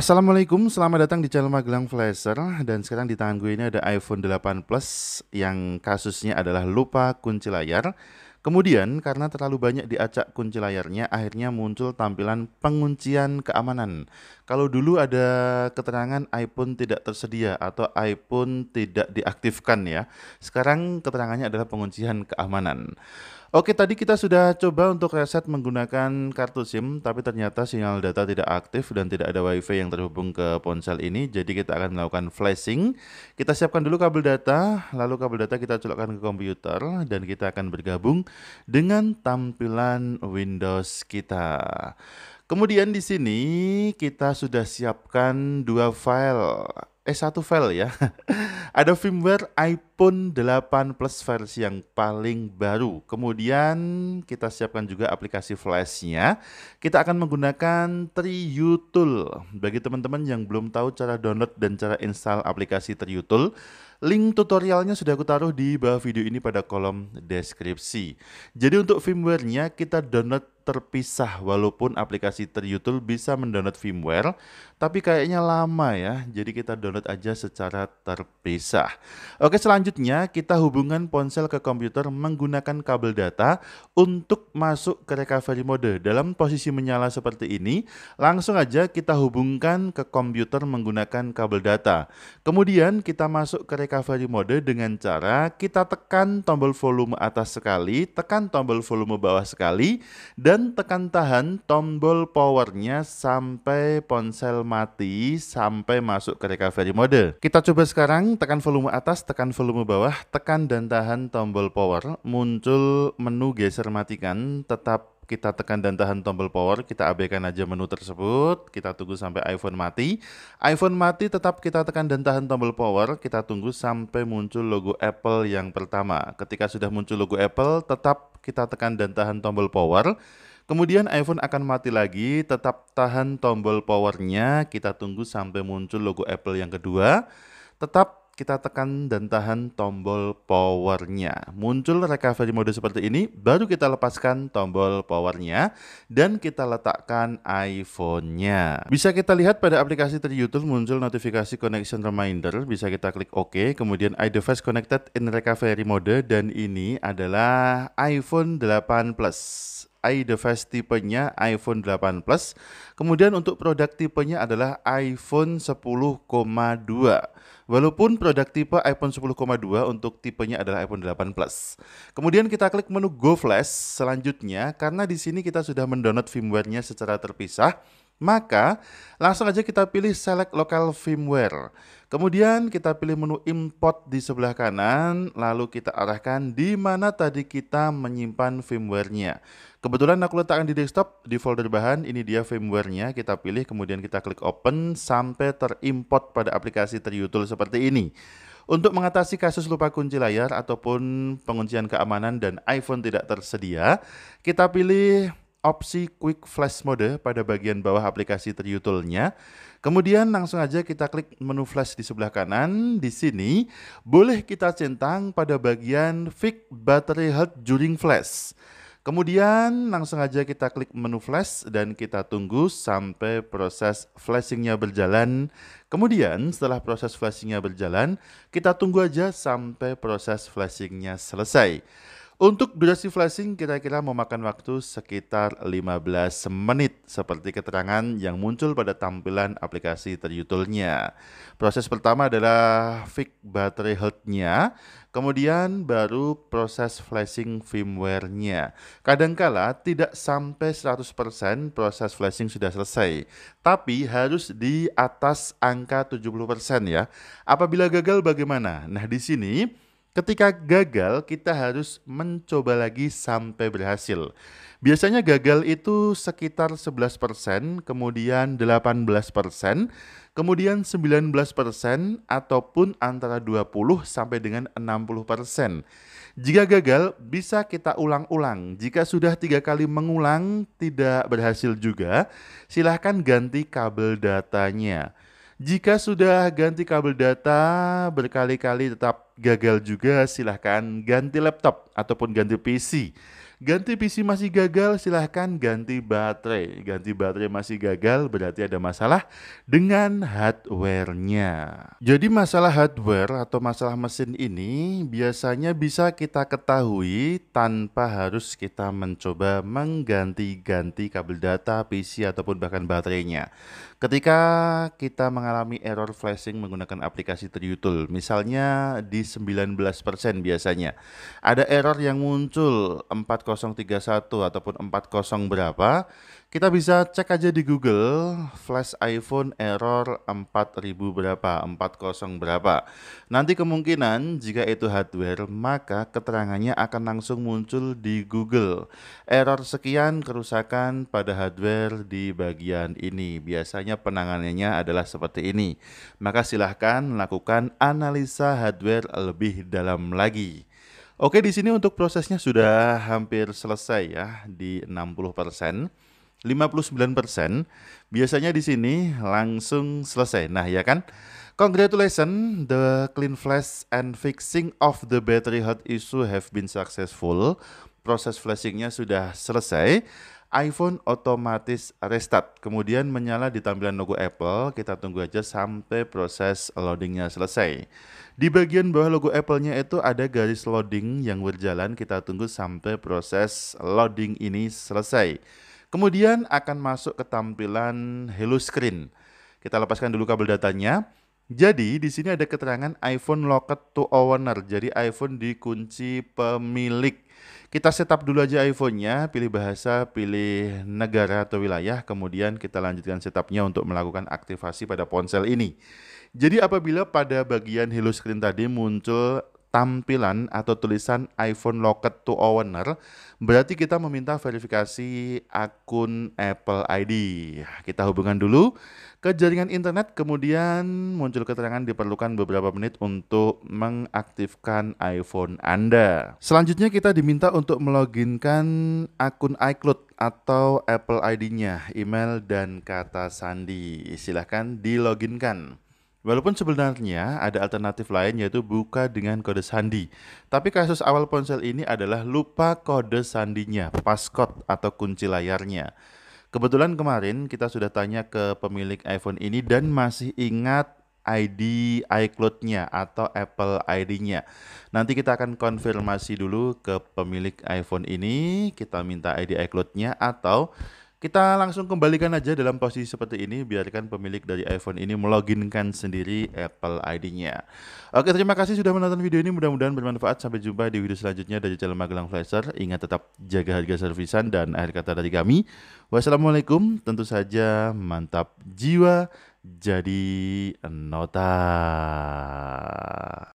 Assalamualaikum, selamat datang di channel Magelang Flasher Dan sekarang di tangan gue ini ada iPhone 8 Plus Yang kasusnya adalah lupa kunci layar Kemudian karena terlalu banyak diacak kunci layarnya Akhirnya muncul tampilan penguncian keamanan kalau dulu ada keterangan iPhone tidak tersedia atau iPhone tidak diaktifkan ya. Sekarang keterangannya adalah penguncian keamanan. Oke, tadi kita sudah coba untuk reset menggunakan kartu SIM, tapi ternyata sinyal data tidak aktif dan tidak ada WiFi yang terhubung ke ponsel ini. Jadi kita akan melakukan flashing. Kita siapkan dulu kabel data, lalu kabel data kita colokkan ke komputer dan kita akan bergabung dengan tampilan Windows kita. Kemudian di sini kita sudah siapkan dua file, eh satu file ya. Ada firmware iPhone 8 Plus versi yang paling baru. Kemudian kita siapkan juga aplikasi flashnya. Kita akan menggunakan Triutul. Bagi teman-teman yang belum tahu cara download dan cara install aplikasi Triutul, Link tutorialnya sudah aku taruh di bawah video ini pada kolom deskripsi. Jadi untuk firmware-nya kita download terpisah walaupun aplikasi terYutul bisa mendownload firmware tapi kayaknya lama ya jadi kita download aja secara terpisah oke selanjutnya kita hubungan ponsel ke komputer menggunakan kabel data untuk masuk ke recovery mode dalam posisi menyala seperti ini langsung aja kita hubungkan ke komputer menggunakan kabel data kemudian kita masuk ke recovery mode dengan cara kita tekan tombol volume atas sekali, tekan tombol volume bawah sekali, dan tekan tahan tombol powernya sampai ponsel mati, sampai masuk ke recovery mode. Kita coba sekarang tekan volume atas, tekan volume bawah, tekan dan tahan tombol power, muncul menu geser matikan, tetap kita tekan dan tahan tombol power, kita abaikan aja menu tersebut, kita tunggu sampai iPhone mati. iPhone mati tetap kita tekan dan tahan tombol power, kita tunggu sampai muncul logo Apple yang pertama. Ketika sudah muncul logo Apple, tetap kita tekan dan tahan tombol power. Kemudian iPhone akan mati lagi, tetap tahan tombol powernya, kita tunggu sampai muncul logo Apple yang kedua. Tetap kita tekan dan tahan tombol powernya. Muncul recovery mode seperti ini, baru kita lepaskan tombol powernya dan kita letakkan iPhone-nya. Bisa kita lihat pada aplikasi dari YouTube muncul notifikasi connection reminder, bisa kita klik OK, kemudian iDevice connected in recovery mode dan ini adalah iPhone 8 Plus iDevice tipenya iPhone 8 Plus. Kemudian untuk produk tipenya adalah iPhone 10,2. Walaupun produk tipe iPhone 10,2 untuk tipenya adalah iPhone 8 Plus. Kemudian kita klik menu Go Flash selanjutnya karena di sini kita sudah mendownload firmware-nya secara terpisah. Maka langsung aja kita pilih select local firmware. Kemudian kita pilih menu import di sebelah kanan, lalu kita arahkan di mana tadi kita menyimpan firmware-nya. Kebetulan aku letakkan di desktop, di folder bahan, ini dia firmware-nya, kita pilih, kemudian kita klik open, sampai terimport pada aplikasi teriutul seperti ini. Untuk mengatasi kasus lupa kunci layar ataupun penguncian keamanan dan iPhone tidak tersedia, kita pilih opsi Quick Flash Mode pada bagian bawah aplikasi terutulnya. Kemudian langsung aja kita klik menu flash di sebelah kanan. Di sini boleh kita centang pada bagian Fix Battery Health During Flash. Kemudian langsung aja kita klik menu flash dan kita tunggu sampai proses flashingnya berjalan. Kemudian setelah proses flashingnya berjalan, kita tunggu aja sampai proses flashingnya selesai. Untuk durasi flashing kira-kira memakan waktu sekitar 15 menit seperti keterangan yang muncul pada tampilan aplikasi terjutulnya. Proses pertama adalah fix battery health-nya, kemudian baru proses flashing firmware-nya. Kadangkala tidak sampai 100% proses flashing sudah selesai, tapi harus di atas angka 70% ya. Apabila gagal bagaimana? Nah, di sini Ketika gagal, kita harus mencoba lagi sampai berhasil. Biasanya gagal itu sekitar 11%, kemudian 18%, kemudian 19% ataupun antara 20 sampai dengan 60%. Jika gagal, bisa kita ulang-ulang. Jika sudah tiga kali mengulang tidak berhasil juga, silahkan ganti kabel datanya. Jika sudah ganti kabel data berkali-kali tetap gagal juga, silahkan ganti laptop ataupun ganti PC. Ganti PC masih gagal, silahkan ganti baterai. Ganti baterai masih gagal, berarti ada masalah dengan hardware-nya. Jadi masalah hardware atau masalah mesin ini biasanya bisa kita ketahui tanpa harus kita mencoba mengganti-ganti kabel data, PC, ataupun bahkan baterainya. Ketika kita mengalami error flashing menggunakan aplikasi Triutul, misalnya di 19% biasanya, ada error yang muncul 4 4031 ataupun 40 berapa, kita bisa cek aja di Google flash iPhone error 4000 berapa, 40 berapa. Nanti kemungkinan jika itu hardware, maka keterangannya akan langsung muncul di Google. Error sekian kerusakan pada hardware di bagian ini. Biasanya penanganannya adalah seperti ini. Maka silahkan lakukan analisa hardware lebih dalam lagi. Oke, di sini untuk prosesnya sudah hampir selesai ya di 60%. 59% biasanya di sini langsung selesai. Nah, ya kan? Congratulations, the clean flash and fixing of the battery hot issue have been successful. Proses flashingnya sudah selesai iPhone otomatis restart, kemudian menyala di tampilan logo Apple. Kita tunggu aja sampai proses loadingnya selesai. Di bagian bawah logo Apple-nya itu ada garis loading yang berjalan. Kita tunggu sampai proses loading ini selesai. Kemudian akan masuk ke tampilan Hello Screen. Kita lepaskan dulu kabel datanya. Jadi di sini ada keterangan iPhone locked to owner. Jadi iPhone dikunci pemilik. Kita setup dulu aja iPhone-nya, pilih bahasa, pilih negara atau wilayah, kemudian kita lanjutkan setupnya untuk melakukan aktivasi pada ponsel ini. Jadi apabila pada bagian hello screen tadi muncul tampilan atau tulisan iPhone Locket to Owner, berarti kita meminta verifikasi akun Apple ID. Kita hubungan dulu ke jaringan internet, kemudian muncul keterangan diperlukan beberapa menit untuk mengaktifkan iPhone Anda. Selanjutnya kita diminta untuk meloginkan akun iCloud atau Apple ID-nya, email dan kata sandi. Silahkan diloginkan. Walaupun sebenarnya ada alternatif lain yaitu buka dengan kode sandi. Tapi kasus awal ponsel ini adalah lupa kode sandinya, passcode atau kunci layarnya. Kebetulan kemarin kita sudah tanya ke pemilik iPhone ini dan masih ingat ID iCloud-nya atau Apple ID-nya. Nanti kita akan konfirmasi dulu ke pemilik iPhone ini, kita minta ID iCloud-nya atau kita langsung kembalikan aja dalam posisi seperti ini, biarkan pemilik dari iPhone ini meloginkan sendiri Apple ID-nya. Oke, terima kasih sudah menonton video ini, mudah-mudahan bermanfaat. Sampai jumpa di video selanjutnya dari channel Magelang Flasher. Ingat tetap jaga harga servisan dan akhir kata dari kami. Wassalamualaikum, tentu saja mantap jiwa jadi nota.